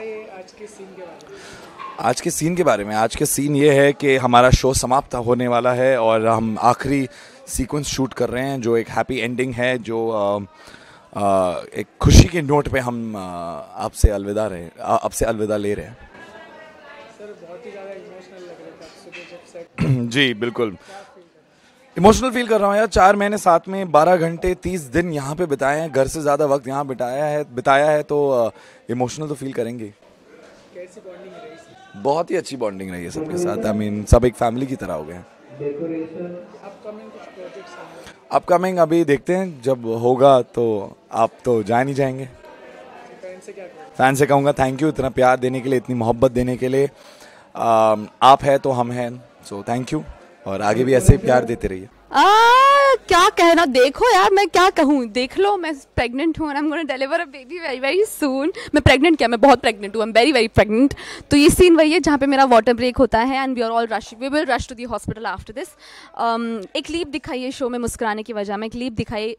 बताइए आज के सीन के बारे में आज के सीन के बारे में आज के सीन ये है कि हमारा शो समाप्त होने वाला है और हम आखिरी सीक्वेंस शूट कर रहे हैं जो एक हैप्पी एंडिंग है जो आ, आ, एक खुशी के नोट पे हम आपसे अलविदा रहे आपसे अलविदा ले रहे हैं सर बहुत ही ज़्यादा इमोशनल लग रहे थे तो जी बिल्कुल इमोशनल फील कर रहा हूँ यार चार महीने साथ में बारह घंटे तीस दिन यहाँ पे बिताए हैं घर से ज़्यादा वक्त यहाँ बिताया है बिताया है तो इमोशनल तो फील करेंगे बहुत ही अच्छी बॉन्डिंग रही है सबके साथ आई I मीन mean, सब एक फैमिली की तरह हो गए हैं अपकमिंग अभी देखते हैं जब होगा तो आप तो जा नहीं जाएंगे फैन से कहूँगा थैंक यू इतना प्यार देने के लिए इतनी मोहब्बत देने के लिए आप है तो हम हैं सो थैंक यू और आगे भी ऐसे ही प्यार देते रहिए क्या कहना देखो यार मैं क्या कहूँ देख लो मैं प्रेगनेंट हूँ I am deliver a baby very very soon मैं प्रेगनेंट क्या मैं बहुत प्रेगनेंट हूँ I am very very pregnant तो ये सीन वही है जहाँ पे मेरा वाटर ब्रेक होता है and we are all rush we will rush to the hospital after this एक लीप दिखाई है शो में मुस्कुराने की वजह में एक लीप दिखाई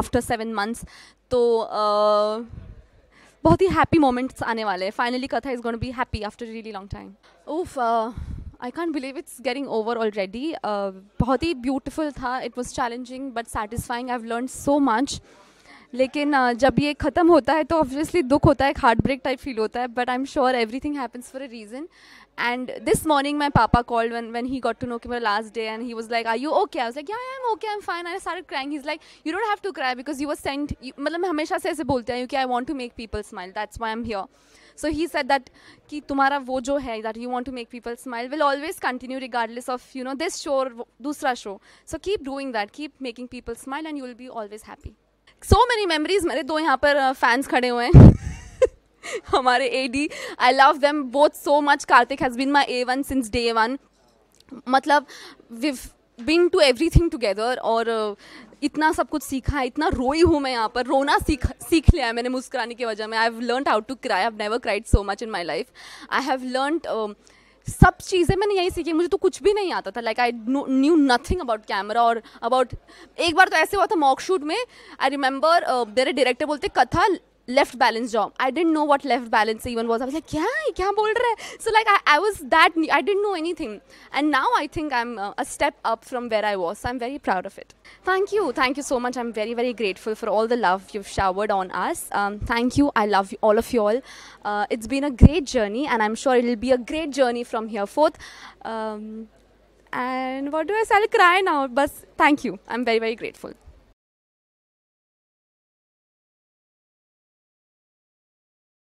आफ्टर सेवन मंथ्स तो uh, बहुत ही हैप्पी मोमेंट्स आने वाले हैं finally Katha is gone be happy after really long time ओफ I can't believe it's getting over already बहुत ही ब्यूटिफुल था it was challenging but satisfying I learn so much लेकिन जब ये ख़त्म होता है तो ऑब्वियसली दुख होता है एक हार्ट ब्रेक टाइप फील होता है but I am sure everything happens for a reason and this morning my papa called one one he got to know कि मेरा last day and he was like I you okay I like I am okay I am fine I saw crying is like you don't have to cry because you was sent मतलब मैं हमेशा से ऐसे बोलते हैं कि I want to make people smile that's why am here so he said that कि तुम्हारा वो जो है that you want to make people smile will always continue regardless of you know this show और दूसरा show so keep doing that keep making people smile and you will be always happy so many memories मेरे दो यहाँ पर fans uh, खड़े हुए हैं हमारे A D I love them both so much Kartik has been my A one since day one मतलब we've been to everything together और uh, इतना सब कुछ सीखा है इतना रोई हूँ मैं यहाँ पर रोना सीख सीख लिया है मैंने मुस्कुराने की वजह में I have learn how to cry I have never cried so much in my life I have learn सब चीज़ें मैंने यहीं सीखी मुझे तो कुछ भी नहीं आता था like I knew nothing about camera और अबाउट एक बार तो ऐसे हुआ था मॉक शूट में आई रिमेंबर मेरे डायरेक्टर बोलते कथा left balance job. I didn't know what left balance even was. I was like, yeah, kya bol rahe? So like I, was that, I didn't know anything. And now I think I'm uh, a step up from where I was. I'm very proud of it. Thank you. Thank you so much. I'm very, very grateful for all the love you've showered on us. Um, thank you. I love you, all of you all. Uh, it's been a great journey and I'm sure it'll be a great journey from here forth. Um, and what do I say? I'll cry now. But thank you. I'm very, very grateful.